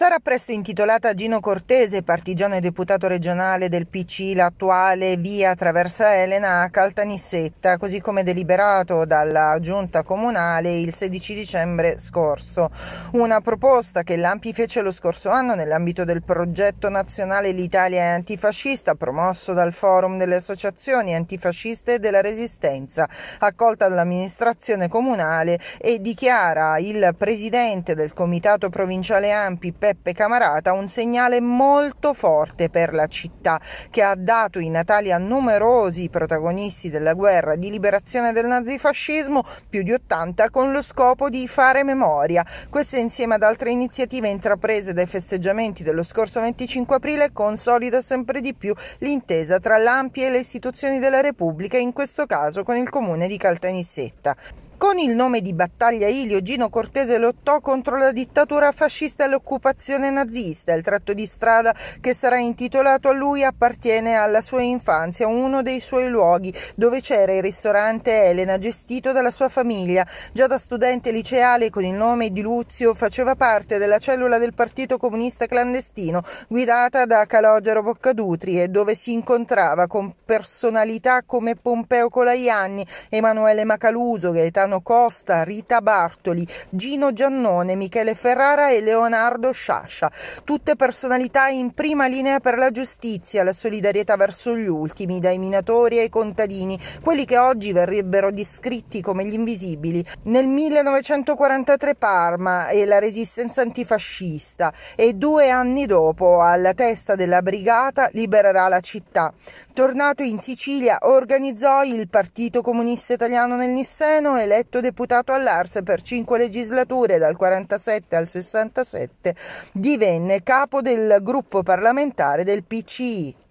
Sarà presto intitolata a Gino Cortese, partigiano e deputato regionale del PC, l'attuale via Traversa Elena a Caltanissetta, così come deliberato dalla giunta comunale il 16 dicembre scorso. Una proposta che l'Ampi fece lo scorso anno nell'ambito del progetto nazionale L'Italia è antifascista, promosso dal Forum delle associazioni antifasciste e della Resistenza, accolta dall'amministrazione comunale e dichiara il presidente del Comitato Provinciale Ampi per Giuseppe Camarata un segnale molto forte per la città che ha dato i natali a numerosi protagonisti della guerra di liberazione del nazifascismo, più di 80, con lo scopo di fare memoria. Questa insieme ad altre iniziative intraprese dai festeggiamenti dello scorso 25 aprile consolida sempre di più l'intesa tra l'Ampia e le istituzioni della Repubblica, in questo caso con il comune di Caltanissetta. Con il nome di battaglia Ilio, Gino Cortese lottò contro la dittatura fascista e l'occupazione nazista. Il tratto di strada che sarà intitolato a lui appartiene alla sua infanzia, uno dei suoi luoghi dove c'era il ristorante Elena, gestito dalla sua famiglia. Già da studente liceale con il nome di Luzio faceva parte della cellula del Partito Comunista Clandestino, guidata da Calogero Boccadutri e dove si incontrava con personalità come Pompeo Colaianni, Emanuele Macaluso, Gaetano Stefano Costa, Rita Bartoli, Gino Giannone, Michele Ferrara e Leonardo Sciascia. Tutte personalità in prima linea per la giustizia, la solidarietà verso gli ultimi, dai minatori ai contadini, quelli che oggi verrebbero descritti come gli invisibili. Nel 1943 Parma e la resistenza antifascista e due anni dopo alla testa della brigata libererà la città. Tornato in Sicilia organizzò il Partito Comunista Italiano nel Nisseno e eletto deputato all'Ars per cinque legislature dal 47 al 67, divenne capo del gruppo parlamentare del PCI.